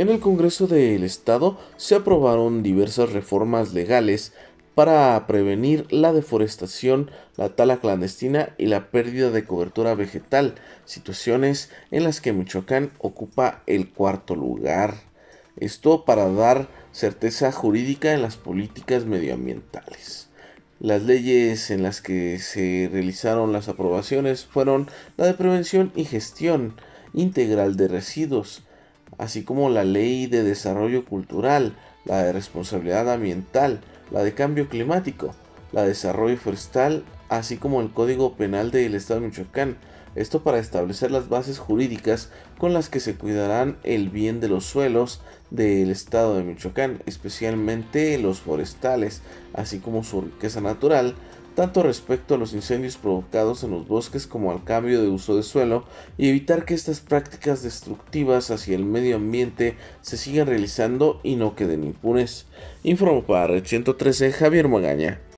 En el Congreso del Estado se aprobaron diversas reformas legales para prevenir la deforestación, la tala clandestina y la pérdida de cobertura vegetal, situaciones en las que Michoacán ocupa el cuarto lugar. Esto para dar certeza jurídica en las políticas medioambientales. Las leyes en las que se realizaron las aprobaciones fueron la de prevención y gestión integral de residuos, así como la ley de desarrollo cultural, la de responsabilidad ambiental, la de cambio climático, la de desarrollo forestal, así como el Código Penal del Estado de Michoacán, esto para establecer las bases jurídicas con las que se cuidarán el bien de los suelos del estado de Michoacán, especialmente los forestales, así como su riqueza natural, tanto respecto a los incendios provocados en los bosques como al cambio de uso de suelo, y evitar que estas prácticas destructivas hacia el medio ambiente se sigan realizando y no queden impunes. Informo para Red 113 Javier Magaña.